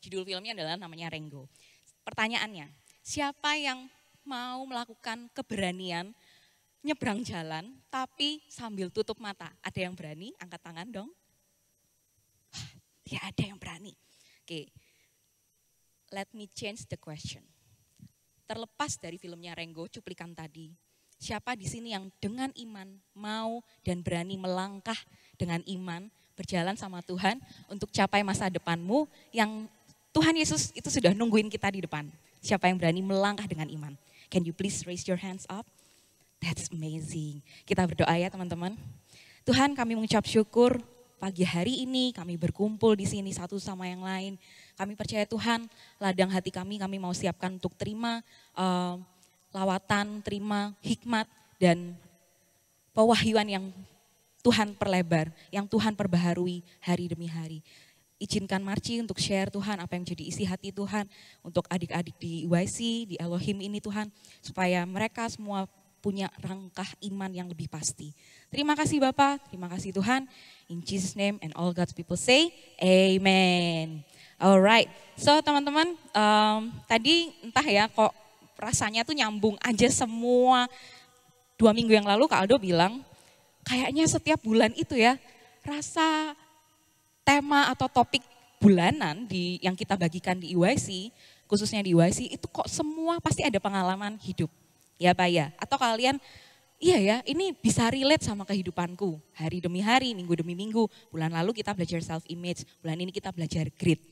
Judul filmnya adalah namanya Rengo. Pertanyaannya, siapa yang mau melakukan keberanian nyebrang jalan tapi sambil tutup mata? Ada yang berani? Angkat tangan dong. Tidak ada yang berani. Oke, let me change the question. Terlepas dari filmnya Rengo cuplikan tadi, siapa di sini yang dengan iman mau dan berani melangkah dengan iman berjalan sama Tuhan untuk capai masa depanmu yang Tuhan Yesus itu sudah nungguin kita di depan. Siapa yang berani melangkah dengan iman? Can you please raise your hands up? That's amazing. Kita berdoa ya teman-teman. Tuhan kami mengucap syukur pagi hari ini kami berkumpul di sini satu sama yang lain. Kami percaya Tuhan, ladang hati kami kami mau siapkan untuk terima uh, lawatan, terima hikmat dan pewahyuan yang Tuhan perlebar, yang Tuhan perbaharui hari demi hari izinkan Marci untuk share Tuhan apa yang jadi isi hati Tuhan untuk adik-adik di YC, di Elohim ini Tuhan supaya mereka semua punya rangkah iman yang lebih pasti. Terima kasih Bapak, terima kasih Tuhan. In Jesus name and all God's people say amen. Alright, so teman-teman um, tadi entah ya kok rasanya tuh nyambung aja semua. Dua minggu yang lalu Kak Aldo bilang kayaknya setiap bulan itu ya rasa tema atau topik bulanan di yang kita bagikan di IYC, khususnya di IYC, itu kok semua pasti ada pengalaman hidup. Ya Pak ya, atau kalian iya ya, ini bisa relate sama kehidupanku. Hari demi hari, minggu demi minggu, bulan lalu kita belajar self-image, bulan ini kita belajar grit.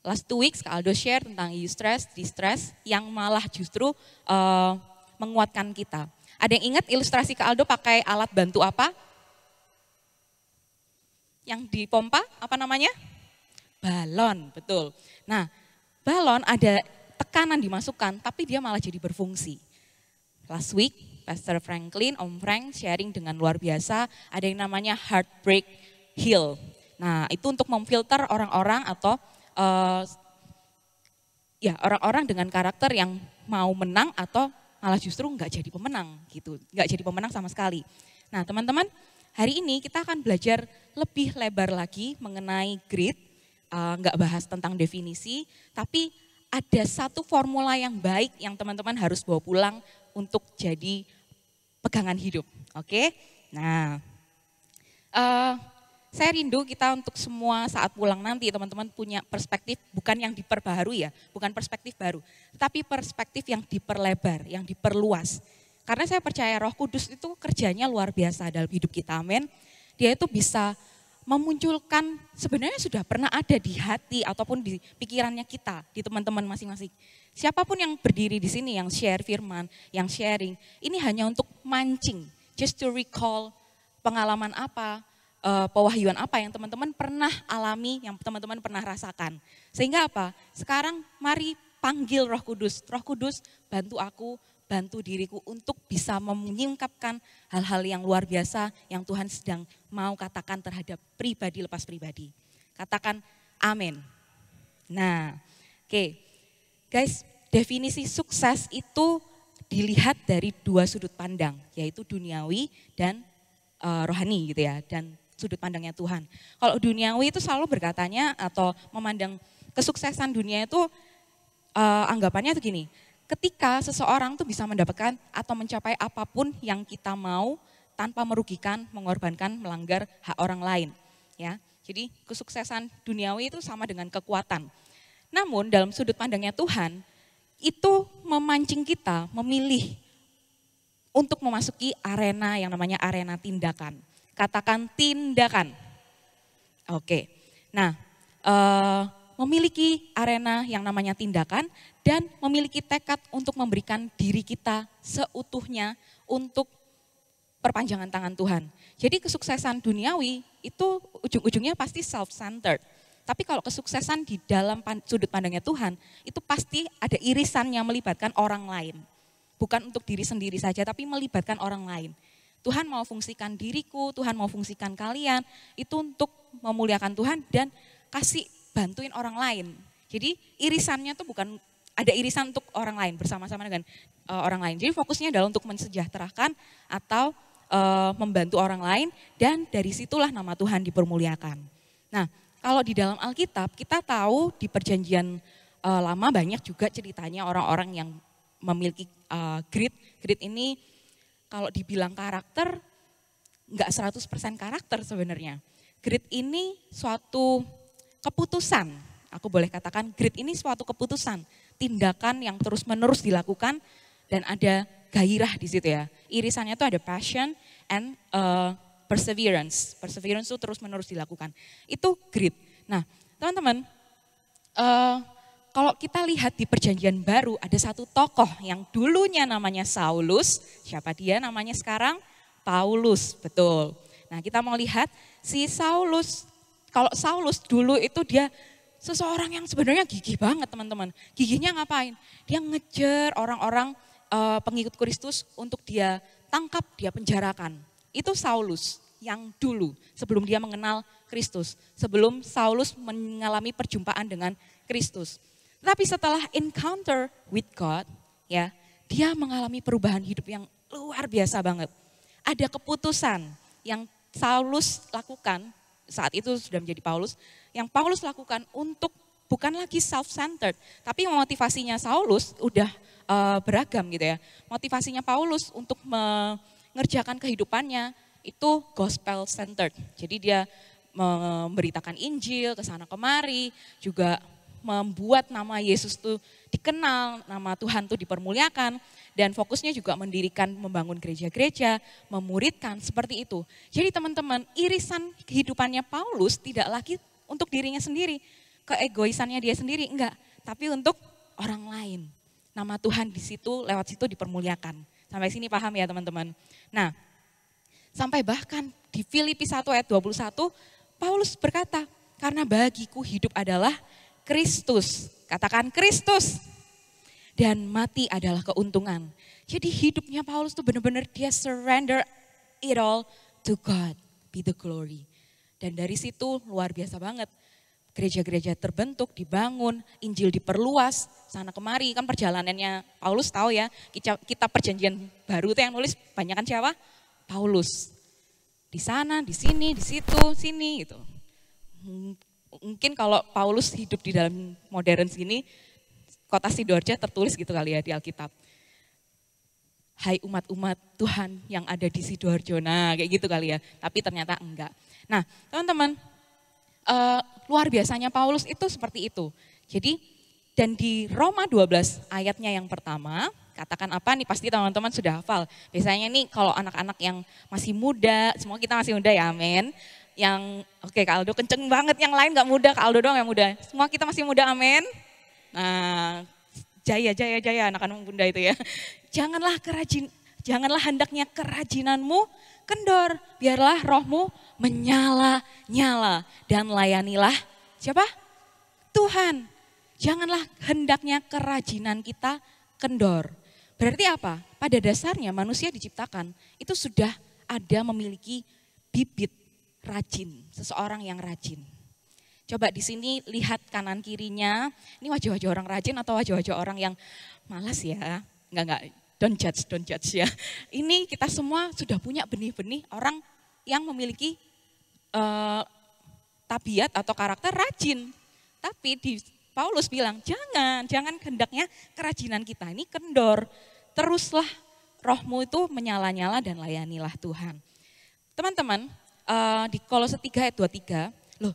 Last two weeks Kak Aldo share tentang eustress, distress, yang malah justru uh, menguatkan kita. Ada yang ingat ilustrasi Kak Aldo pakai alat bantu apa? yang dipompa apa namanya? Balon, betul. Nah, balon ada tekanan dimasukkan tapi dia malah jadi berfungsi. Last week Pastor Franklin, Om Frank sharing dengan luar biasa ada yang namanya heartbreak heal. Nah, itu untuk memfilter orang-orang atau uh, ya orang-orang dengan karakter yang mau menang atau malah justru nggak jadi pemenang gitu, nggak jadi pemenang sama sekali. Nah, teman-teman, Hari ini kita akan belajar lebih lebar lagi mengenai grid, eh, nggak uh, bahas tentang definisi, tapi ada satu formula yang baik yang teman-teman harus bawa pulang untuk jadi pegangan hidup. Oke, nah uh, saya rindu kita untuk semua saat pulang nanti teman-teman punya perspektif bukan yang diperbaharui ya, bukan perspektif baru, tapi perspektif yang diperlebar, yang diperluas karena saya percaya Roh Kudus itu kerjanya luar biasa dalam hidup kita. Amin. Dia itu bisa memunculkan sebenarnya sudah pernah ada di hati ataupun di pikirannya kita, di teman-teman masing-masing. Siapapun yang berdiri di sini yang share firman, yang sharing, ini hanya untuk mancing, just to recall pengalaman apa, eh, pewahyuan apa yang teman-teman pernah alami, yang teman-teman pernah rasakan. Sehingga apa? Sekarang mari panggil Roh Kudus. Roh Kudus bantu aku bantu diriku untuk bisa menyingkapkan hal-hal yang luar biasa yang Tuhan sedang mau katakan terhadap pribadi lepas pribadi. Katakan amin. Nah, oke. Okay. Guys, definisi sukses itu dilihat dari dua sudut pandang, yaitu duniawi dan uh, rohani gitu ya, dan sudut pandangnya Tuhan. Kalau duniawi itu selalu berkatanya atau memandang kesuksesan dunia itu uh, anggapannya itu gini, ketika seseorang tuh bisa mendapatkan atau mencapai apapun yang kita mau tanpa merugikan, mengorbankan, melanggar hak orang lain. Ya, jadi kesuksesan duniawi itu sama dengan kekuatan. Namun dalam sudut pandangnya Tuhan, itu memancing kita memilih untuk memasuki arena yang namanya arena tindakan. Katakan tindakan. Oke, nah eh, memiliki arena yang namanya tindakan dan memiliki tekad untuk memberikan diri kita seutuhnya untuk perpanjangan tangan Tuhan. Jadi kesuksesan duniawi itu ujung-ujungnya pasti self-centered. Tapi kalau kesuksesan di dalam sudut pandangnya Tuhan, itu pasti ada irisan yang melibatkan orang lain. Bukan untuk diri sendiri saja, tapi melibatkan orang lain. Tuhan mau fungsikan diriku, Tuhan mau fungsikan kalian, itu untuk memuliakan Tuhan dan kasih bantuin orang lain. Jadi irisannya itu bukan ada irisan untuk orang lain bersama-sama dengan uh, orang lain. Jadi fokusnya adalah untuk mensejahterakan atau uh, membantu orang lain dan dari situlah nama Tuhan dipermuliakan. Nah, kalau di dalam Alkitab kita tahu di perjanjian uh, lama banyak juga ceritanya orang-orang yang memiliki uh, grit. Grit ini kalau dibilang karakter nggak 100% karakter sebenarnya. Grit ini suatu keputusan. Aku boleh katakan grit ini suatu keputusan tindakan yang terus-menerus dilakukan dan ada gairah di situ ya. Irisannya itu ada passion and uh, perseverance. Perseverance itu terus-menerus dilakukan. Itu grit. Nah, teman-teman, uh, kalau kita lihat di perjanjian baru ada satu tokoh yang dulunya namanya Saulus, siapa dia namanya sekarang? Paulus, betul. Nah, kita mau lihat si Saulus, kalau Saulus dulu itu dia seseorang yang sebenarnya gigih banget teman-teman. Gigihnya ngapain? Dia ngejar orang-orang uh, pengikut Kristus untuk dia tangkap, dia penjarakan. Itu Saulus yang dulu sebelum dia mengenal Kristus, sebelum Saulus mengalami perjumpaan dengan Kristus. Tapi setelah encounter with God, ya, dia mengalami perubahan hidup yang luar biasa banget. Ada keputusan yang Saulus lakukan saat itu sudah menjadi Paulus, yang Paulus lakukan untuk bukan lagi self-centered, tapi motivasinya Saulus udah uh, beragam gitu ya. Motivasinya Paulus untuk mengerjakan kehidupannya itu gospel-centered. Jadi dia memberitakan Injil ke sana kemari, juga membuat nama Yesus itu dikenal, nama Tuhan itu dipermuliakan, dan fokusnya juga mendirikan, membangun gereja-gereja, memuridkan, seperti itu. Jadi teman-teman, irisan kehidupannya Paulus tidak lagi untuk dirinya sendiri, keegoisannya dia sendiri, enggak. Tapi untuk orang lain. Nama Tuhan di situ, lewat situ dipermuliakan. Sampai sini paham ya teman-teman. Nah, sampai bahkan di Filipi 1 ayat 21, Paulus berkata, karena bagiku hidup adalah Kristus. Katakan Kristus. Dan mati adalah keuntungan. Jadi hidupnya Paulus tuh benar-benar dia surrender it all to God. Be the glory. Dan dari situ luar biasa banget. Gereja-gereja terbentuk, dibangun, Injil diperluas, sana kemari. Kan perjalanannya Paulus tahu ya, kita perjanjian baru itu yang nulis banyakkan siapa? Paulus. Di sana, di sini, di situ, sini gitu. Mungkin kalau Paulus hidup di dalam modern sini, kota Sidorja tertulis gitu kali ya di Alkitab. Hai umat-umat Tuhan yang ada di Sidoarjo. Nah, kayak gitu kali ya. Tapi ternyata enggak. Nah, teman-teman, uh, luar biasanya Paulus itu seperti itu. Jadi, dan di Roma 12 ayatnya yang pertama, katakan apa nih pasti teman-teman sudah hafal. Biasanya nih kalau anak-anak yang masih muda, semua kita masih muda ya, amin. Yang, oke okay, Kak Aldo kenceng banget, yang lain gak muda, Kak Aldo doang yang muda. Semua kita masih muda, amin. Nah, jaya, jaya, jaya anak-anak bunda itu ya. Janganlah kerajin, janganlah hendaknya kerajinanmu kendor. Biarlah rohmu menyala-nyala dan layanilah siapa? Tuhan. Janganlah hendaknya kerajinan kita kendor. Berarti apa? Pada dasarnya manusia diciptakan itu sudah ada memiliki bibit rajin, seseorang yang rajin. Coba di sini lihat kanan kirinya, ini wajah-wajah orang rajin atau wajah-wajah orang yang malas ya? Enggak enggak, don't judge, don't judge ya. Ini kita semua sudah punya benih-benih orang yang memiliki uh, tabiat atau karakter rajin. Tapi di Paulus bilang, jangan, jangan hendaknya kerajinan kita ini kendor. Teruslah rohmu itu menyala-nyala dan layanilah Tuhan. Teman-teman, uh, di Kolose 3 ayat 23, loh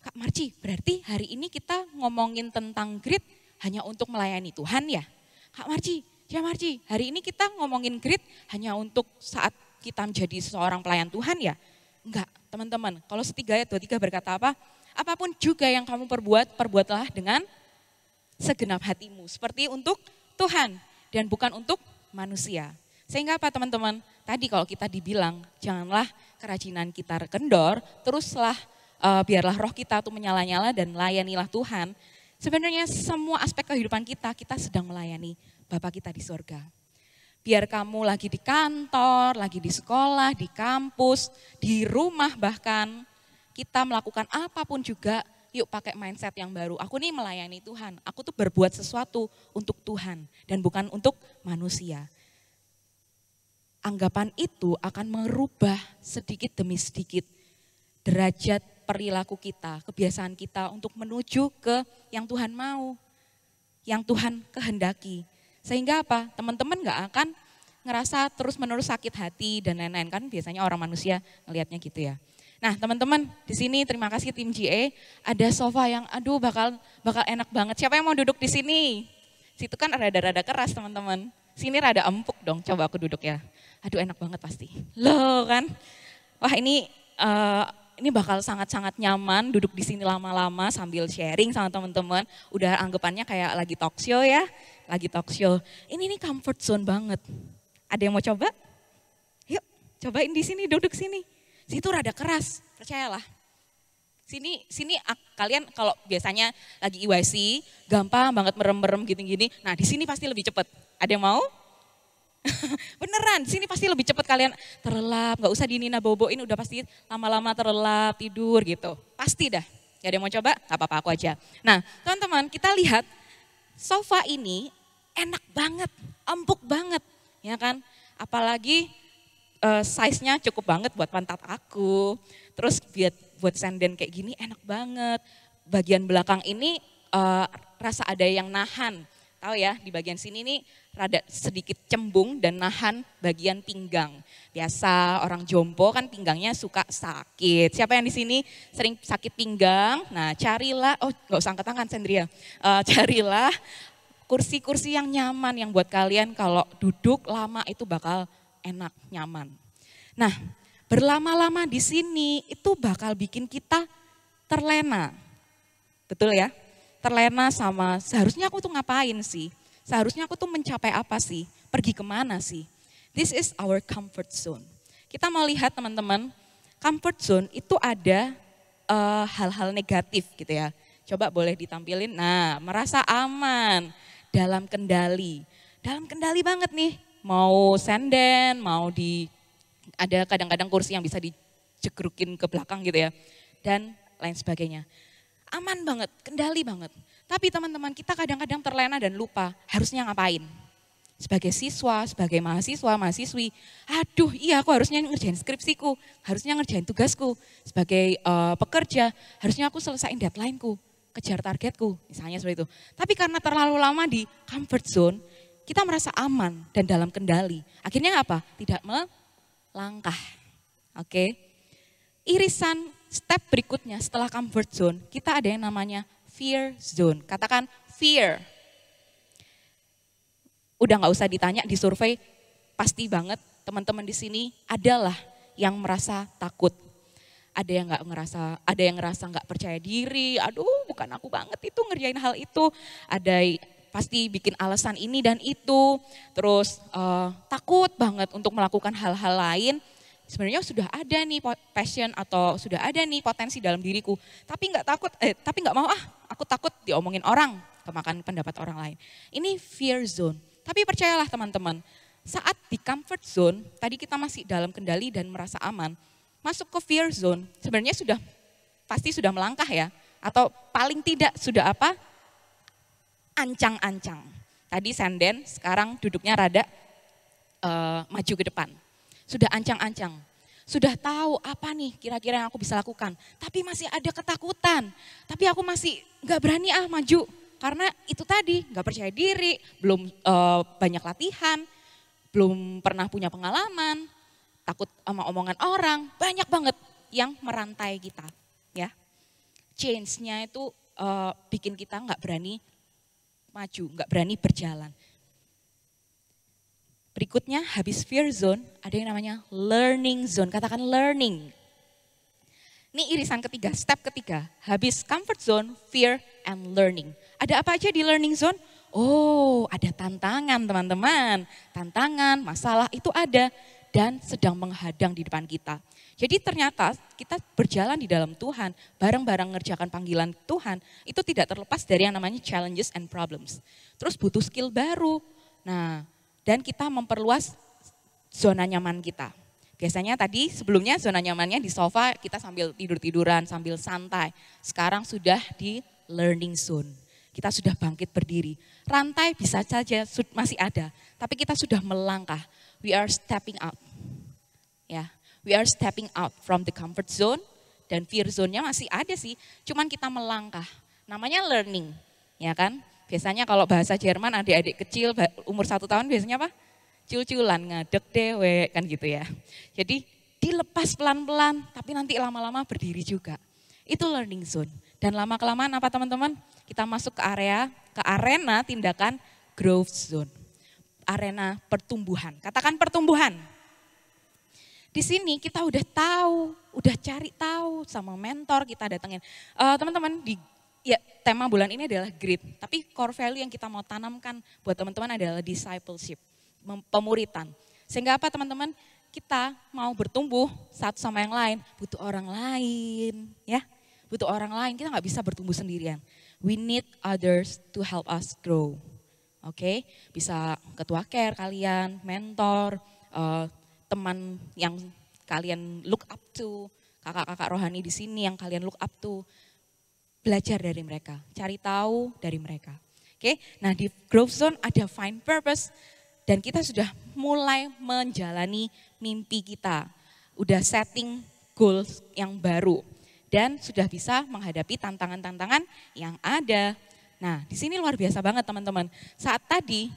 Kak Marci, berarti hari ini kita ngomongin tentang grit hanya untuk melayani Tuhan ya? Kak Marci, Ya Marci, hari ini kita ngomongin grit hanya untuk saat kita menjadi seorang pelayan Tuhan ya? Enggak, teman-teman. Kalau setiga ayat tiga berkata apa? Apapun juga yang kamu perbuat, perbuatlah dengan segenap hatimu. Seperti untuk Tuhan dan bukan untuk manusia. Sehingga apa teman-teman? Tadi kalau kita dibilang, janganlah kerajinan kita kendor, teruslah uh, biarlah roh kita tuh menyala-nyala dan layanilah Tuhan. Sebenarnya semua aspek kehidupan kita, kita sedang melayani Bapak kita di sorga. Biar kamu lagi di kantor, lagi di sekolah, di kampus, di rumah bahkan, kita melakukan apapun juga, yuk pakai mindset yang baru. Aku nih melayani Tuhan, aku tuh berbuat sesuatu untuk Tuhan dan bukan untuk manusia. Anggapan itu akan merubah sedikit demi sedikit derajat perilaku kita, kebiasaan kita untuk menuju ke yang Tuhan mau, yang Tuhan kehendaki. Sehingga apa? Teman-teman nggak akan ngerasa terus-menerus sakit hati dan lain-lain kan biasanya orang manusia ngelihatnya gitu ya. Nah, teman-teman, di sini terima kasih tim GE Ada sofa yang aduh bakal bakal enak banget. Siapa yang mau duduk di sini? Situ kan rada-rada keras, teman-teman. Sini rada empuk dong. Coba aku duduk ya. Aduh, enak banget pasti. Loh kan. Wah, ini uh, ini bakal sangat-sangat nyaman duduk di sini lama-lama sambil sharing sama teman-teman. Udah anggapannya kayak lagi talk show ya lagi talk show. Ini nih comfort zone banget. Ada yang mau coba? Yuk, cobain di sini, duduk sini. Situ rada keras, percayalah. Sini, sini kalian kalau biasanya lagi IYC, gampang banget merem-merem gini-gini. Nah, di sini pasti lebih cepat. Ada yang mau? Beneran, sini pasti lebih cepat kalian terlelap, nggak usah dinina boboin, udah pasti lama-lama terlelap, tidur gitu. Pasti dah. Ya ada yang mau coba? Gak apa-apa aku aja. Nah, teman-teman, kita lihat sofa ini enak banget, empuk banget, ya kan? Apalagi uh, size-nya cukup banget buat pantat aku. Terus buat buat senden kayak gini enak banget. Bagian belakang ini uh, rasa ada yang nahan. Tahu ya, di bagian sini nih rada sedikit cembung dan nahan bagian pinggang. Biasa orang jompo kan pinggangnya suka sakit. Siapa yang di sini sering sakit pinggang? Nah carilah, oh nggak usah angkat tangan Sendria. Uh, carilah kursi-kursi yang nyaman yang buat kalian kalau duduk lama itu bakal enak, nyaman. Nah, berlama-lama di sini itu bakal bikin kita terlena. Betul ya? Terlena sama seharusnya aku tuh ngapain sih? Seharusnya aku tuh mencapai apa sih? Pergi kemana sih? This is our comfort zone. Kita mau lihat teman-teman, comfort zone itu ada eh, hal-hal uh, negatif gitu ya. Coba boleh ditampilin. Nah, merasa aman, dalam kendali. Dalam kendali banget nih, mau senden, mau di ada kadang-kadang kursi yang bisa dicekrukin ke belakang gitu ya. Dan lain sebagainya. Aman banget, kendali banget. Tapi teman-teman kita kadang-kadang terlena dan lupa harusnya ngapain. Sebagai siswa, sebagai mahasiswa, mahasiswi, aduh iya aku harusnya ngerjain skripsiku, harusnya ngerjain tugasku. Sebagai uh, pekerja, harusnya aku selesain deadlineku kejar targetku, misalnya seperti itu. Tapi karena terlalu lama di comfort zone, kita merasa aman dan dalam kendali. Akhirnya apa? Tidak melangkah. Oke. Okay. Irisan step berikutnya setelah comfort zone, kita ada yang namanya fear zone. Katakan fear. Udah nggak usah ditanya di survei, pasti banget teman-teman di sini adalah yang merasa takut ada yang nggak ngerasa ada yang ngerasa nggak percaya diri aduh bukan aku banget itu ngerjain hal itu ada pasti bikin alasan ini dan itu terus uh, takut banget untuk melakukan hal-hal lain sebenarnya sudah ada nih passion atau sudah ada nih potensi dalam diriku tapi nggak takut eh tapi nggak mau ah aku takut diomongin orang kemakan pendapat orang lain ini fear zone tapi percayalah teman-teman saat di comfort zone tadi kita masih dalam kendali dan merasa aman masuk ke fear zone, sebenarnya sudah pasti sudah melangkah ya, atau paling tidak sudah apa? Ancang-ancang. Tadi senden sekarang duduknya rada uh, maju ke depan. Sudah ancang-ancang. Sudah tahu apa nih kira-kira yang aku bisa lakukan. Tapi masih ada ketakutan. Tapi aku masih gak berani ah maju. Karena itu tadi, gak percaya diri, belum uh, banyak latihan, belum pernah punya pengalaman, takut sama omongan orang, banyak banget yang merantai kita, ya. Change-nya itu uh, bikin kita nggak berani maju, nggak berani berjalan. Berikutnya habis fear zone ada yang namanya learning zone. Katakan learning. Ini irisan ketiga, step ketiga. Habis comfort zone, fear and learning. Ada apa aja di learning zone? Oh, ada tantangan teman-teman. Tantangan, masalah itu ada dan sedang menghadang di depan kita. Jadi ternyata kita berjalan di dalam Tuhan, bareng-bareng ngerjakan panggilan Tuhan, itu tidak terlepas dari yang namanya challenges and problems. Terus butuh skill baru. Nah, dan kita memperluas zona nyaman kita. Biasanya tadi sebelumnya zona nyamannya di sofa kita sambil tidur-tiduran, sambil santai. Sekarang sudah di learning zone. Kita sudah bangkit berdiri. Rantai bisa saja masih ada, tapi kita sudah melangkah. We are stepping out. Ya, we are stepping out from the comfort zone dan fear zone-nya masih ada sih, cuman kita melangkah. Namanya learning, ya kan? Biasanya kalau bahasa Jerman adik-adik kecil umur satu tahun biasanya apa? Cul-culan, ngadek dewe, kan gitu ya. Jadi dilepas pelan-pelan, tapi nanti lama-lama berdiri juga. Itu learning zone. Dan lama-kelamaan apa teman-teman? Kita masuk ke area, ke arena tindakan growth zone arena pertumbuhan. Katakan pertumbuhan. Di sini kita udah tahu, udah cari tahu sama mentor kita datengin. Uh, teman-teman di ya tema bulan ini adalah grit, tapi core value yang kita mau tanamkan buat teman-teman adalah discipleship, pemuritan. Sehingga apa teman-teman? Kita mau bertumbuh satu sama yang lain, butuh orang lain, ya. Butuh orang lain, kita nggak bisa bertumbuh sendirian. We need others to help us grow. Oke, okay? bisa ketua care kalian, mentor, uh, teman yang kalian look up to, kakak-kakak rohani di sini yang kalian look up to. Belajar dari mereka, cari tahu dari mereka. Oke, okay? nah di growth zone ada find purpose dan kita sudah mulai menjalani mimpi kita. Udah setting goals yang baru dan sudah bisa menghadapi tantangan-tantangan yang ada Nah, di sini luar biasa banget teman-teman. Saat tadi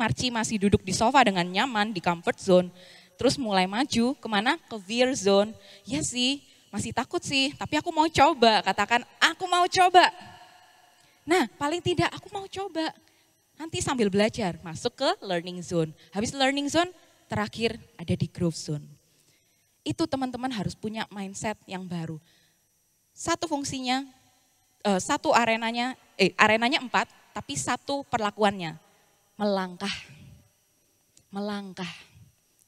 Marci masih duduk di sofa dengan nyaman di comfort zone, terus mulai maju kemana? Ke fear zone. Ya sih, masih takut sih, tapi aku mau coba. Katakan, aku mau coba. Nah, paling tidak aku mau coba. Nanti sambil belajar, masuk ke learning zone. Habis learning zone, terakhir ada di growth zone. Itu teman-teman harus punya mindset yang baru. Satu fungsinya Eh, satu arenanya, eh arenanya empat, tapi satu perlakuannya melangkah, melangkah.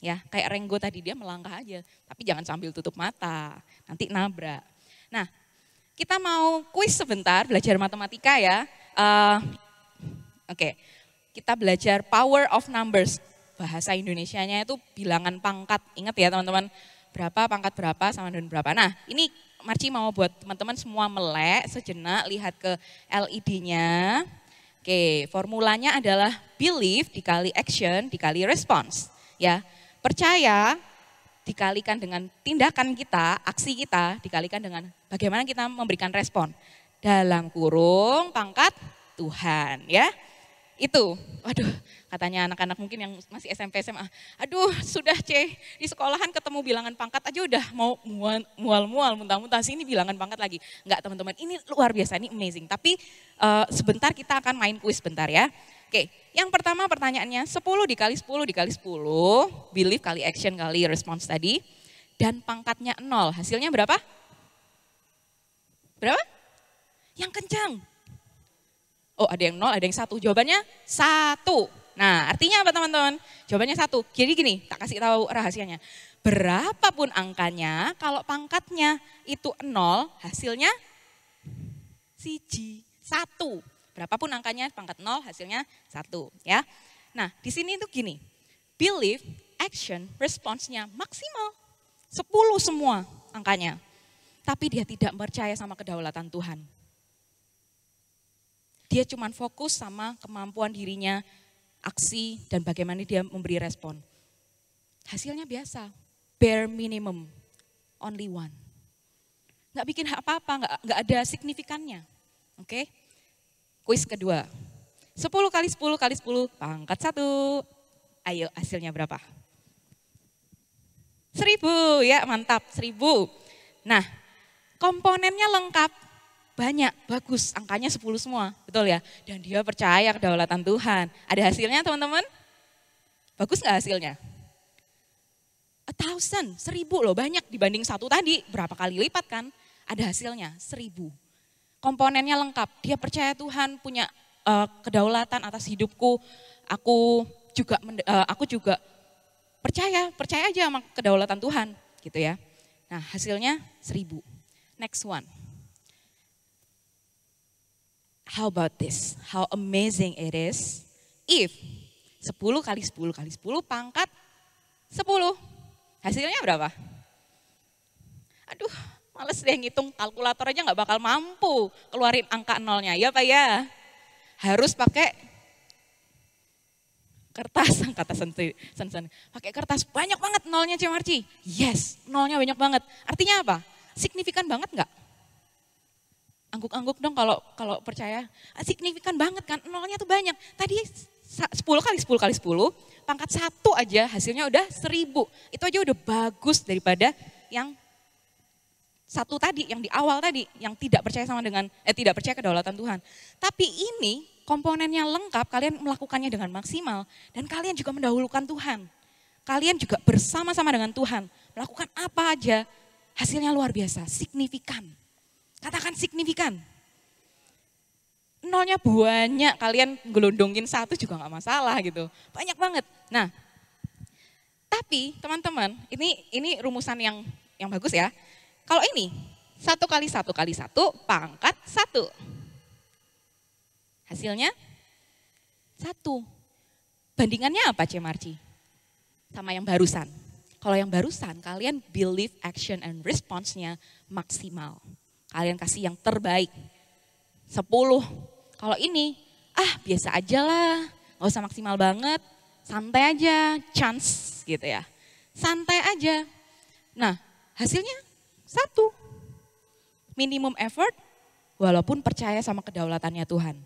Ya, kayak Renggo tadi dia melangkah aja, tapi jangan sambil tutup mata, nanti nabrak. Nah, kita mau kuis sebentar, belajar matematika ya. Uh, Oke, okay. kita belajar power of numbers. Bahasa Indonesia-nya itu bilangan pangkat. Ingat ya teman-teman, berapa pangkat berapa sama dengan berapa. Nah, ini Marci mau buat teman-teman semua melek sejenak lihat ke LED-nya. Oke, formulanya adalah belief dikali action dikali response. Ya, percaya dikalikan dengan tindakan kita, aksi kita dikalikan dengan bagaimana kita memberikan respon dalam kurung pangkat Tuhan. Ya, itu. Waduh, katanya anak-anak mungkin yang masih SMP SMA. Aduh, sudah C, di sekolahan ketemu bilangan pangkat aja udah mau mual-mual, muntah-muntah. Sini bilangan pangkat lagi. Enggak teman-teman, ini luar biasa, ini amazing. Tapi uh, sebentar kita akan main kuis bentar ya. Oke, yang pertama pertanyaannya 10 dikali 10 dikali 10, belief kali action kali response tadi. Dan pangkatnya 0, hasilnya berapa? Berapa? Yang kencang, Oh ada yang nol, ada yang satu. Jawabannya satu. Nah artinya apa teman-teman? Jawabannya satu. Jadi gini, tak kasih tahu rahasianya. Berapapun angkanya, kalau pangkatnya itu nol, hasilnya siji, satu. Berapapun angkanya, pangkat nol, hasilnya satu. Ya. Nah di sini itu gini, belief, action, responsnya maksimal. sepuluh semua angkanya. Tapi dia tidak percaya sama kedaulatan Tuhan dia cuma fokus sama kemampuan dirinya, aksi, dan bagaimana dia memberi respon. Hasilnya biasa, bare minimum, only one. Nggak bikin apa-apa, nggak, nggak ada signifikannya. Oke, okay? kuis kedua. 10 kali 10 kali 10 pangkat satu. Ayo hasilnya berapa? 1000 ya mantap 1000. Nah komponennya lengkap banyak, bagus, angkanya 10 semua, betul ya? Dan dia percaya kedaulatan Tuhan. Ada hasilnya teman-teman? Bagus gak hasilnya? A thousand, seribu loh, banyak dibanding satu tadi, berapa kali lipat kan? Ada hasilnya, seribu. Komponennya lengkap, dia percaya Tuhan punya uh, kedaulatan atas hidupku, aku juga uh, aku juga percaya, percaya aja sama kedaulatan Tuhan gitu ya. Nah hasilnya seribu. Next one how about this? How amazing it is if 10 kali 10 kali 10 pangkat 10. Hasilnya berapa? Aduh, males deh ngitung kalkulator aja nggak bakal mampu keluarin angka nolnya. Ya Pak ya? Harus pakai kertas, kata sentri, sen pakai kertas banyak banget nolnya cemarci. Yes, nolnya banyak banget. Artinya apa? Signifikan banget nggak? Angguk-angguk dong kalau kalau percaya. Signifikan banget kan, nolnya tuh banyak. Tadi 10 kali 10 kali 10, pangkat satu aja hasilnya udah seribu Itu aja udah bagus daripada yang satu tadi, yang di awal tadi, yang tidak percaya sama dengan, eh tidak percaya kedaulatan Tuhan. Tapi ini komponennya lengkap, kalian melakukannya dengan maksimal. Dan kalian juga mendahulukan Tuhan. Kalian juga bersama-sama dengan Tuhan. Melakukan apa aja, hasilnya luar biasa, signifikan. Katakan signifikan. Nolnya banyak, kalian gelondongin satu juga nggak masalah gitu. Banyak banget. Nah, tapi teman-teman, ini ini rumusan yang yang bagus ya. Kalau ini, satu kali satu kali satu pangkat satu. Hasilnya satu. Bandingannya apa C. Marci? Sama yang barusan. Kalau yang barusan kalian believe action, and response-nya maksimal kalian kasih yang terbaik. Sepuluh. Kalau ini, ah biasa aja lah, gak usah maksimal banget, santai aja, chance gitu ya. Santai aja. Nah, hasilnya satu. Minimum effort, walaupun percaya sama kedaulatannya Tuhan.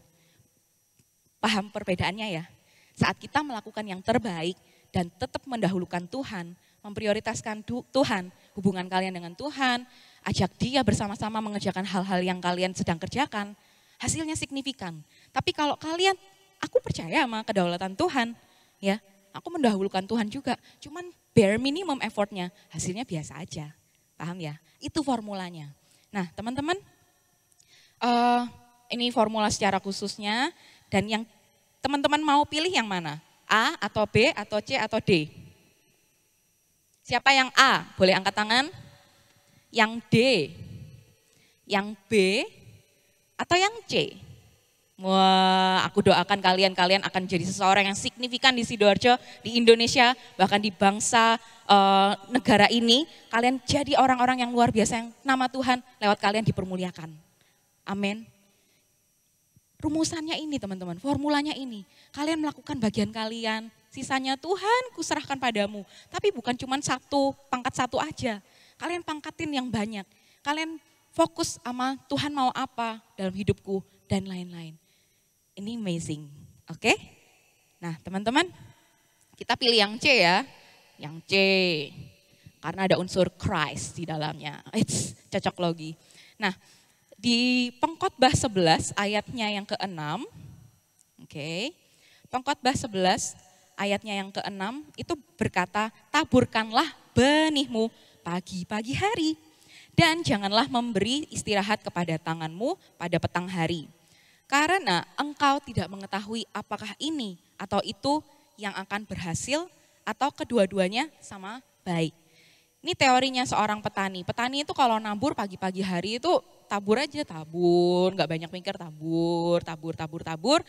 Paham perbedaannya ya? Saat kita melakukan yang terbaik dan tetap mendahulukan Tuhan, memprioritaskan Tuhan, hubungan kalian dengan Tuhan, ajak dia bersama-sama mengerjakan hal-hal yang kalian sedang kerjakan, hasilnya signifikan. Tapi kalau kalian, aku percaya sama kedaulatan Tuhan, ya, aku mendahulukan Tuhan juga, cuman bare minimum effortnya, hasilnya biasa aja, paham ya? Itu formulanya. Nah, teman-teman, uh, ini formula secara khususnya, dan yang teman-teman mau pilih yang mana? A atau B atau C atau D? Siapa yang A? Boleh angkat tangan? Yang D? Yang B? Atau yang C? Wah, aku doakan kalian, kalian akan jadi seseorang yang signifikan di Sidoarjo, di Indonesia, bahkan di bangsa e, negara ini. Kalian jadi orang-orang yang luar biasa yang nama Tuhan lewat kalian dipermuliakan. Amin. Rumusannya ini teman-teman, formulanya ini. Kalian melakukan bagian kalian, Sisanya Tuhan kuserahkan padamu. Tapi bukan cuma satu, pangkat satu aja. Kalian pangkatin yang banyak. Kalian fokus sama Tuhan mau apa dalam hidupku dan lain-lain. Ini amazing. Oke? Nah, teman-teman, kita pilih yang C ya. Yang C. Karena ada unsur Christ di dalamnya. It's cocok logi. Nah, di Pengkhotbah 11 ayatnya yang ke-6. Oke. Okay. Pengkhotbah 11 ayatnya yang ke-6 itu berkata, taburkanlah benihmu pagi-pagi hari dan janganlah memberi istirahat kepada tanganmu pada petang hari. Karena engkau tidak mengetahui apakah ini atau itu yang akan berhasil atau kedua-duanya sama baik. Ini teorinya seorang petani. Petani itu kalau nabur pagi-pagi hari itu tabur aja tabur, nggak banyak mikir tabur, tabur, tabur, tabur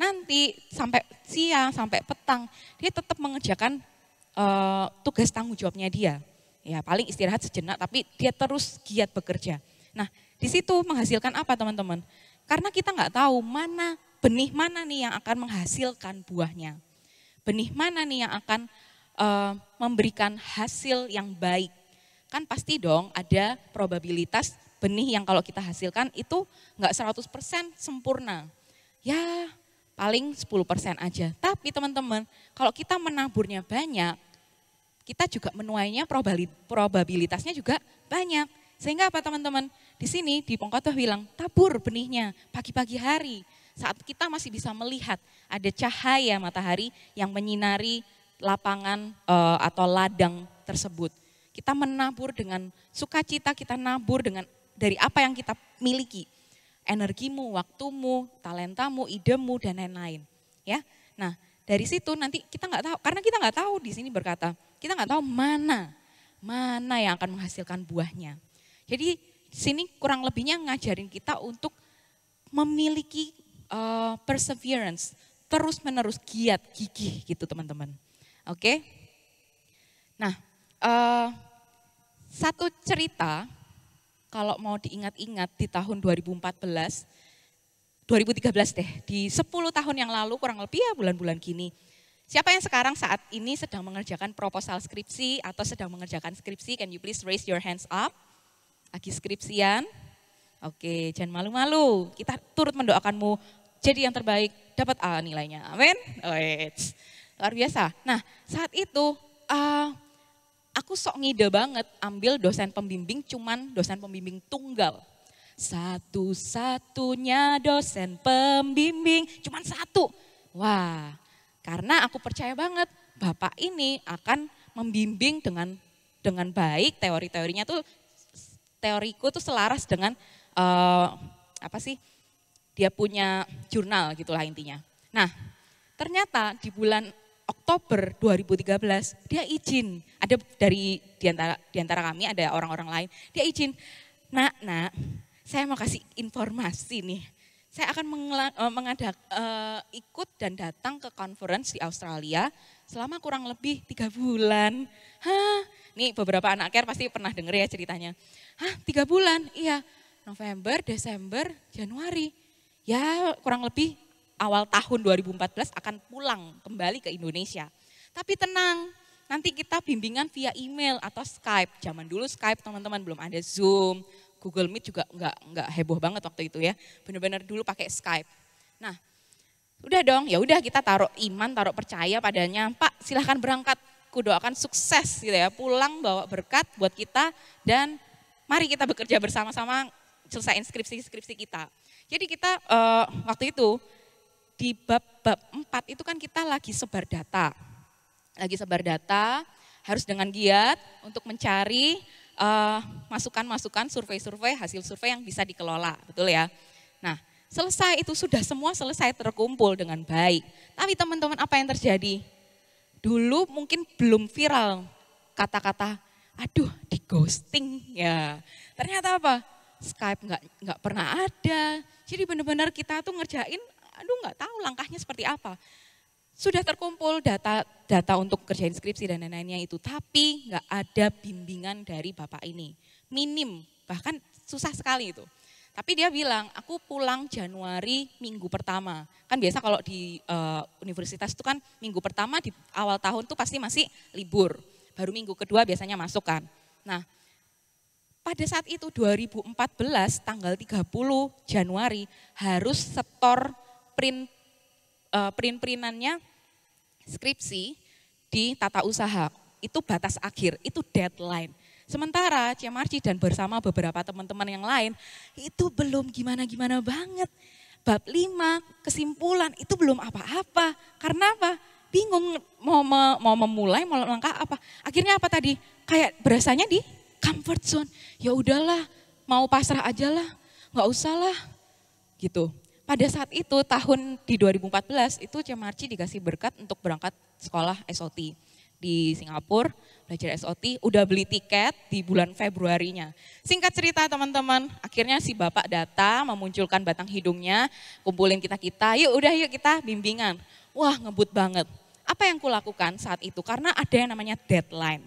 nanti sampai siang, sampai petang, dia tetap mengerjakan uh, tugas tanggung jawabnya dia. Ya paling istirahat sejenak, tapi dia terus giat bekerja. Nah di situ menghasilkan apa teman-teman? Karena kita nggak tahu mana benih mana nih yang akan menghasilkan buahnya. Benih mana nih yang akan uh, memberikan hasil yang baik. Kan pasti dong ada probabilitas benih yang kalau kita hasilkan itu nggak 100% sempurna. Ya paling 10% aja. Tapi teman-teman, kalau kita menaburnya banyak, kita juga menuainya probabilitasnya juga banyak. Sehingga apa teman-teman? Di sini di Pengkhotbah bilang, tabur benihnya pagi-pagi hari. Saat kita masih bisa melihat ada cahaya matahari yang menyinari lapangan e, atau ladang tersebut. Kita menabur dengan sukacita, kita nabur dengan dari apa yang kita miliki energimu, waktumu, talentamu, idemu dan lain-lain. Ya, nah dari situ nanti kita nggak tahu karena kita nggak tahu di sini berkata kita nggak tahu mana mana yang akan menghasilkan buahnya. Jadi sini kurang lebihnya ngajarin kita untuk memiliki uh, perseverance terus menerus giat gigih gitu teman-teman. Oke, nah uh, satu cerita kalau mau diingat-ingat di tahun 2014, 2013 deh, di 10 tahun yang lalu kurang lebih ya bulan-bulan gini. Siapa yang sekarang saat ini sedang mengerjakan proposal skripsi atau sedang mengerjakan skripsi? Can you please raise your hands up? Lagi skripsian? Oke, jangan malu-malu. Kita turut mendoakanmu jadi yang terbaik, dapat A nilainya. Amin. Luar biasa. Nah, saat itu uh, aku sok ngide banget ambil dosen pembimbing cuman dosen pembimbing tunggal. Satu-satunya dosen pembimbing cuman satu. Wah, karena aku percaya banget Bapak ini akan membimbing dengan dengan baik teori-teorinya tuh teoriku tuh selaras dengan uh, apa sih dia punya jurnal gitulah intinya. Nah, ternyata di bulan Oktober 2013 dia izin ada dari diantara diantara kami ada orang-orang lain dia izin nak nak saya mau kasih informasi nih saya akan eh, mengadak uh, eh, ikut dan datang ke conference di Australia selama kurang lebih tiga bulan hah nih beberapa anak care pasti pernah denger ya ceritanya hah tiga bulan iya November Desember Januari ya kurang lebih awal tahun 2014 akan pulang kembali ke Indonesia. Tapi tenang, nanti kita bimbingan via email atau Skype. Zaman dulu Skype teman-teman belum ada Zoom, Google Meet juga nggak nggak heboh banget waktu itu ya. Benar-benar dulu pakai Skype. Nah, udah dong, ya udah kita taruh iman, taruh percaya padanya. Pak, silahkan berangkat. Kudoakan sukses gitu ya. Pulang bawa berkat buat kita dan mari kita bekerja bersama-sama selesai inskripsi-inskripsi kita. Jadi kita uh, waktu itu di bab-bab 4 itu kan kita lagi sebar data. Lagi sebar data, harus dengan giat untuk mencari eh, masukan-masukan, uh, survei-survei, hasil survei yang bisa dikelola, betul ya? Nah, selesai itu sudah semua selesai terkumpul dengan baik. Tapi teman-teman apa yang terjadi? Dulu mungkin belum viral kata-kata, aduh di ghosting ya. Ternyata apa? Skype nggak nggak pernah ada. Jadi benar-benar kita tuh ngerjain aduh nggak tahu langkahnya seperti apa. Sudah terkumpul data data untuk kerjain skripsi dan lain-lainnya itu, tapi nggak ada bimbingan dari bapak ini. Minim, bahkan susah sekali itu. Tapi dia bilang, aku pulang Januari minggu pertama. Kan biasa kalau di uh, universitas itu kan minggu pertama di awal tahun tuh pasti masih libur. Baru minggu kedua biasanya masuk kan. Nah, pada saat itu 2014 tanggal 30 Januari harus setor print uh, print-printannya skripsi di tata usaha. Itu batas akhir, itu deadline. Sementara Ciamarci dan bersama beberapa teman-teman yang lain itu belum gimana-gimana banget. Bab lima kesimpulan itu belum apa-apa. Karena apa? Bingung mau me, mau memulai, mau langkah apa. Akhirnya apa tadi? Kayak berasanya di comfort zone. Ya udahlah, mau pasrah aja lah, nggak usah lah. Gitu pada saat itu tahun di 2014 itu Cemarci dikasih berkat untuk berangkat sekolah SOT di Singapura belajar SOT udah beli tiket di bulan Februarinya singkat cerita teman-teman akhirnya si bapak data memunculkan batang hidungnya kumpulin kita kita yuk udah yuk kita bimbingan wah ngebut banget apa yang kulakukan saat itu karena ada yang namanya deadline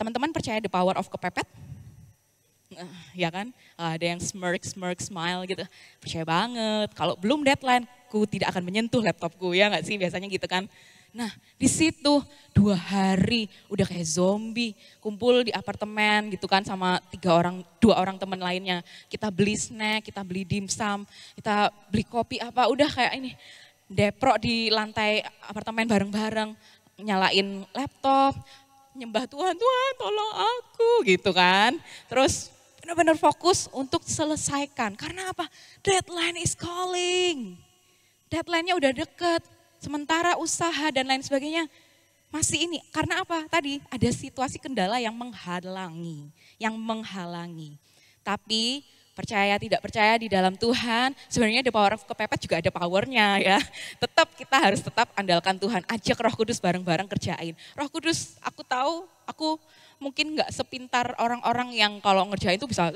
teman-teman percaya the power of kepepet ya kan? Eh, ada yang smirk, smirk, smile gitu. Percaya banget. Kalau belum deadline, ku tidak akan menyentuh laptopku ya nggak sih? Biasanya gitu kan. Nah di situ dua hari udah kayak zombie kumpul di apartemen gitu kan sama tiga orang dua orang teman lainnya kita beli snack kita beli dimsum kita beli kopi apa udah kayak ini deprok di lantai apartemen bareng-bareng nyalain laptop nyembah Tuhan Tuhan tolong aku gitu kan terus benar-benar fokus untuk selesaikan. Karena apa? Deadline is calling. Deadline-nya udah deket. Sementara usaha dan lain sebagainya masih ini. Karena apa? Tadi ada situasi kendala yang menghalangi, yang menghalangi. Tapi percaya tidak percaya di dalam Tuhan, sebenarnya the power of kepepet juga ada powernya ya. Tetap kita harus tetap andalkan Tuhan. Ajak Roh Kudus bareng-bareng kerjain. Roh Kudus, aku tahu aku mungkin nggak sepintar orang-orang yang kalau ngerjain itu bisa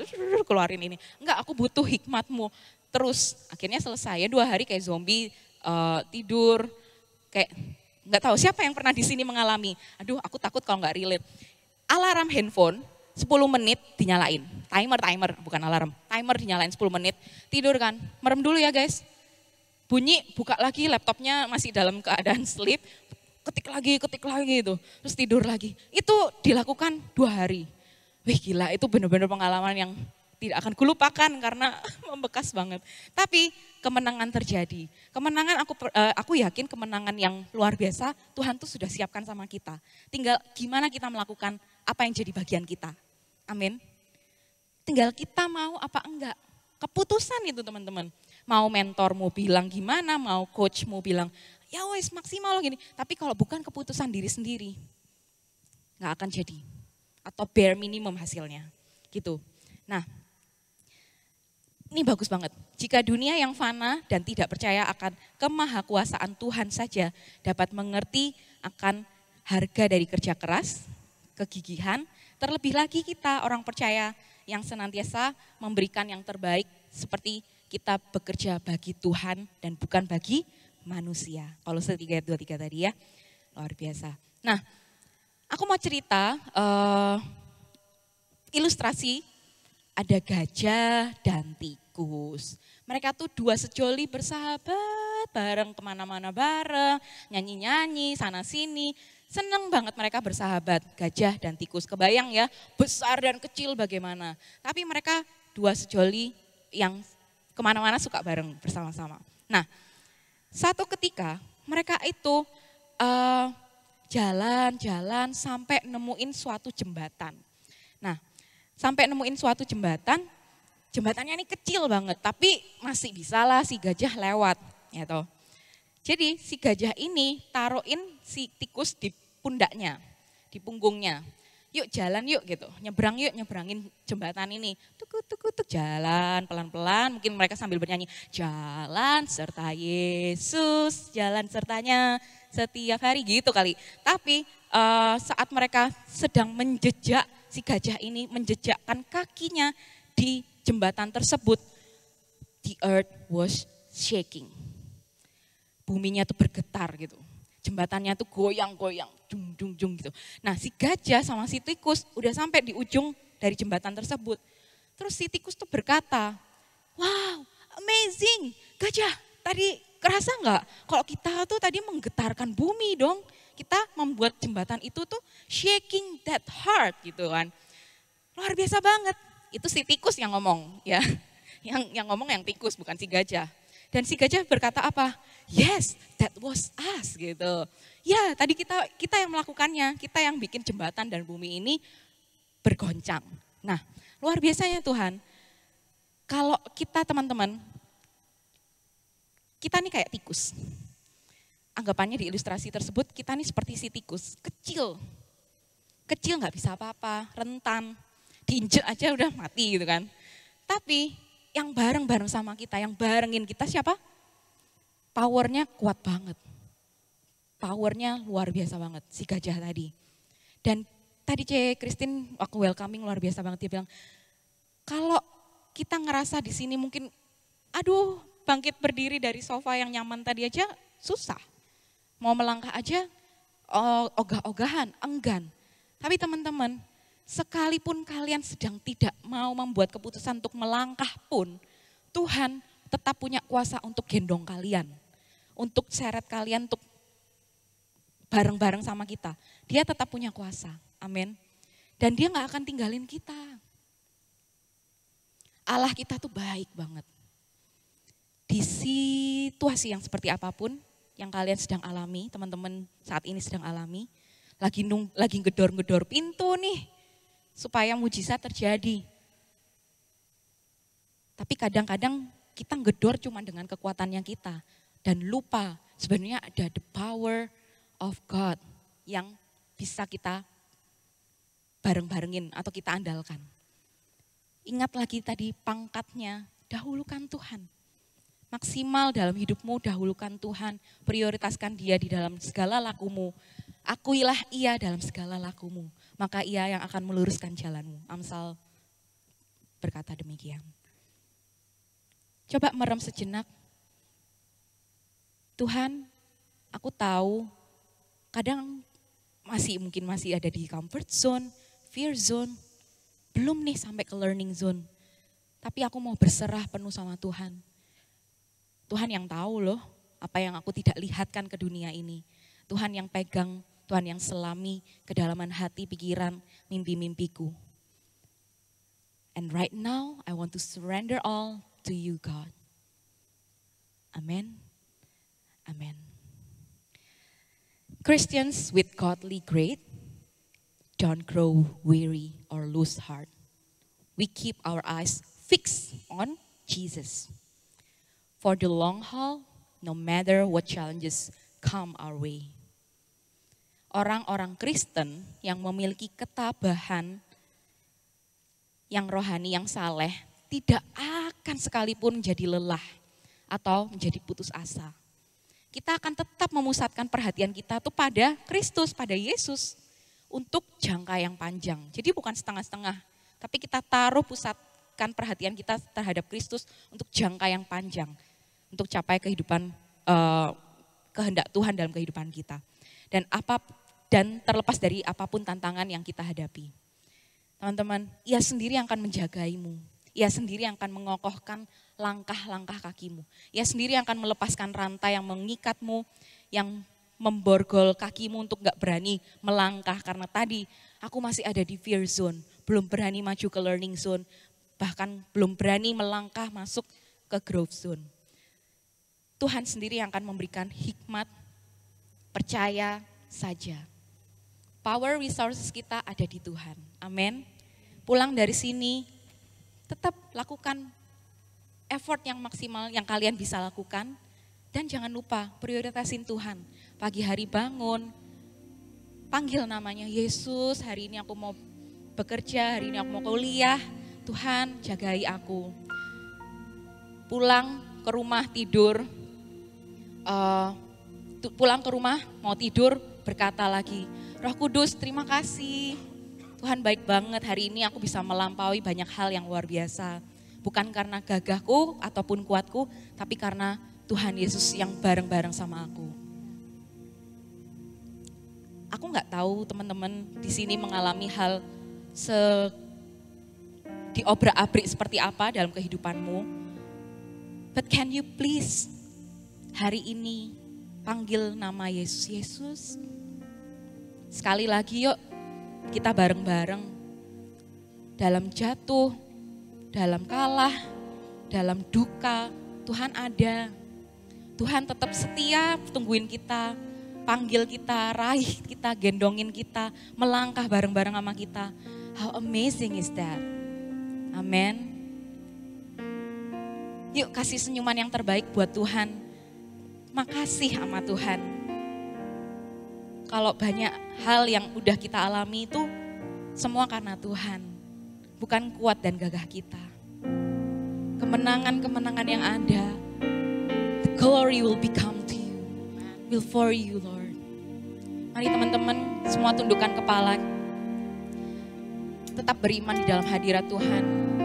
keluarin ini. nggak aku butuh hikmatmu. Terus akhirnya selesai ya, dua hari kayak zombie uh, tidur kayak nggak tahu siapa yang pernah di sini mengalami. Aduh, aku takut kalau nggak relate. Alarm handphone 10 menit dinyalain. Timer, timer, bukan alarm. Timer dinyalain 10 menit. Tidur kan, merem dulu ya guys. Bunyi, buka lagi laptopnya masih dalam keadaan sleep ketik lagi, ketik lagi itu. Terus tidur lagi. Itu dilakukan dua hari. Wih gila, itu benar-benar pengalaman yang tidak akan kulupakan karena membekas banget. Tapi kemenangan terjadi. Kemenangan aku eh, aku yakin kemenangan yang luar biasa Tuhan tuh sudah siapkan sama kita. Tinggal gimana kita melakukan apa yang jadi bagian kita. Amin. Tinggal kita mau apa enggak. Keputusan itu teman-teman. Mau mentormu bilang gimana, mau coachmu bilang ya wes maksimal loh gini. Tapi kalau bukan keputusan diri sendiri, nggak akan jadi. Atau bare minimum hasilnya, gitu. Nah, ini bagus banget. Jika dunia yang fana dan tidak percaya akan kemahakuasaan Tuhan saja dapat mengerti akan harga dari kerja keras, kegigihan, terlebih lagi kita orang percaya yang senantiasa memberikan yang terbaik seperti kita bekerja bagi Tuhan dan bukan bagi manusia. kalau setiga dua tiga tadi ya. Luar biasa. Nah, aku mau cerita uh, ilustrasi ada gajah dan tikus. Mereka tuh dua sejoli bersahabat bareng kemana-mana bareng, nyanyi-nyanyi sana sini. Seneng banget mereka bersahabat, gajah dan tikus. Kebayang ya, besar dan kecil bagaimana. Tapi mereka dua sejoli yang kemana-mana suka bareng bersama-sama. Nah, satu ketika mereka itu jalan-jalan eh, uh, sampai nemuin suatu jembatan. Nah, sampai nemuin suatu jembatan, jembatannya ini kecil banget, tapi masih bisalah si gajah lewat, ya toh. Jadi si gajah ini taruhin si tikus di pundaknya, di punggungnya yuk jalan yuk gitu, nyebrang yuk, nyebrangin jembatan ini. Tuku tuku tuk jalan pelan-pelan, mungkin mereka sambil bernyanyi, jalan serta Yesus, jalan sertanya setiap hari gitu kali. Tapi uh, saat mereka sedang menjejak si gajah ini, menjejakkan kakinya di jembatan tersebut, the earth was shaking. Buminya tuh bergetar gitu. Jembatannya tuh goyang goyang jung-jung dung gitu. Nah si gajah sama si tikus udah sampai di ujung dari jembatan tersebut. Terus si tikus tuh berkata, wow amazing gajah tadi kerasa nggak kalau kita tuh tadi menggetarkan bumi dong. Kita membuat jembatan itu tuh shaking that heart gitu kan. Luar biasa banget. Itu si tikus yang ngomong ya. Yang yang ngomong yang tikus bukan si gajah. Dan si gajah berkata apa? yes, that was us gitu. Ya, tadi kita kita yang melakukannya, kita yang bikin jembatan dan bumi ini bergoncang. Nah, luar biasanya Tuhan. Kalau kita teman-teman, kita nih kayak tikus. Anggapannya di ilustrasi tersebut kita nih seperti si tikus, kecil. Kecil nggak bisa apa-apa, rentan. Diinjek aja udah mati gitu kan. Tapi yang bareng-bareng sama kita, yang barengin kita siapa? powernya kuat banget. Powernya luar biasa banget si gajah tadi. Dan tadi C. Christine waktu welcoming luar biasa banget dia bilang, kalau kita ngerasa di sini mungkin, aduh bangkit berdiri dari sofa yang nyaman tadi aja susah. Mau melangkah aja oh, ogah-ogahan, enggan. Tapi teman-teman, sekalipun kalian sedang tidak mau membuat keputusan untuk melangkah pun, Tuhan tetap punya kuasa untuk gendong kalian untuk syarat kalian untuk bareng-bareng sama kita. Dia tetap punya kuasa. Amin. Dan dia nggak akan tinggalin kita. Allah kita tuh baik banget. Di situasi yang seperti apapun yang kalian sedang alami, teman-teman saat ini sedang alami, lagi nung, lagi gedor-gedor pintu nih supaya mujizat terjadi. Tapi kadang-kadang kita gedor cuma dengan kekuatan yang kita, dan lupa sebenarnya ada the power of God yang bisa kita bareng-barengin atau kita andalkan. Ingat lagi tadi pangkatnya, dahulukan Tuhan. Maksimal dalam hidupmu, dahulukan Tuhan. Prioritaskan dia di dalam segala lakumu. Akuilah ia dalam segala lakumu. Maka ia yang akan meluruskan jalanmu. Amsal berkata demikian. Coba merem sejenak, Tuhan, aku tahu kadang masih mungkin masih ada di comfort zone, fear zone, belum nih sampai ke learning zone. Tapi aku mau berserah penuh sama Tuhan. Tuhan yang tahu loh apa yang aku tidak lihatkan ke dunia ini. Tuhan yang pegang, Tuhan yang selami kedalaman hati, pikiran, mimpi-mimpiku. And right now I want to surrender all to you God. Amen. Amen. Christians with godly grace don't grow weary or lose heart. We keep our eyes fixed on Jesus. For the long haul, no matter what challenges come our way. Orang-orang Kristen yang memiliki ketabahan yang rohani yang saleh tidak akan sekalipun menjadi lelah atau menjadi putus asa kita akan tetap memusatkan perhatian kita tuh pada Kristus, pada Yesus untuk jangka yang panjang. Jadi bukan setengah-setengah, tapi kita taruh pusatkan perhatian kita terhadap Kristus untuk jangka yang panjang, untuk capai kehidupan eh, kehendak Tuhan dalam kehidupan kita. Dan apa dan terlepas dari apapun tantangan yang kita hadapi. Teman-teman, ia sendiri yang akan menjagaimu. Ia sendiri yang akan mengokohkan langkah-langkah kakimu. Ia sendiri yang akan melepaskan rantai yang mengikatmu, yang memborgol kakimu untuk gak berani melangkah. Karena tadi aku masih ada di fear zone, belum berani maju ke learning zone, bahkan belum berani melangkah masuk ke growth zone. Tuhan sendiri yang akan memberikan hikmat, percaya saja. Power resources kita ada di Tuhan. Amin. Pulang dari sini, tetap lakukan effort yang maksimal yang kalian bisa lakukan. Dan jangan lupa prioritasin Tuhan. Pagi hari bangun, panggil namanya Yesus, hari ini aku mau bekerja, hari ini aku mau kuliah. Tuhan jagai aku. Pulang ke rumah tidur, uh, pulang ke rumah mau tidur berkata lagi, Roh Kudus terima kasih. Tuhan baik banget hari ini aku bisa melampaui banyak hal yang luar biasa. Bukan karena gagahku ataupun kuatku, tapi karena Tuhan Yesus yang bareng-bareng sama aku. Aku nggak tahu teman-teman di sini mengalami hal se diobrak-abrik seperti apa dalam kehidupanmu. But can you please hari ini panggil nama Yesus, Yesus. Sekali lagi yuk kita bareng-bareng dalam jatuh, dalam kalah, dalam duka, Tuhan ada. Tuhan tetap setia tungguin kita, panggil kita, raih kita, gendongin kita, melangkah bareng-bareng sama kita. How amazing is that? Amen. Yuk kasih senyuman yang terbaik buat Tuhan. Makasih sama Tuhan. Kalau banyak hal yang udah kita alami itu semua karena Tuhan bukan kuat dan gagah kita. Kemenangan-kemenangan yang ada, the glory will become to you, will for you Lord. Mari teman-teman semua tundukkan kepala, tetap beriman di dalam hadirat Tuhan.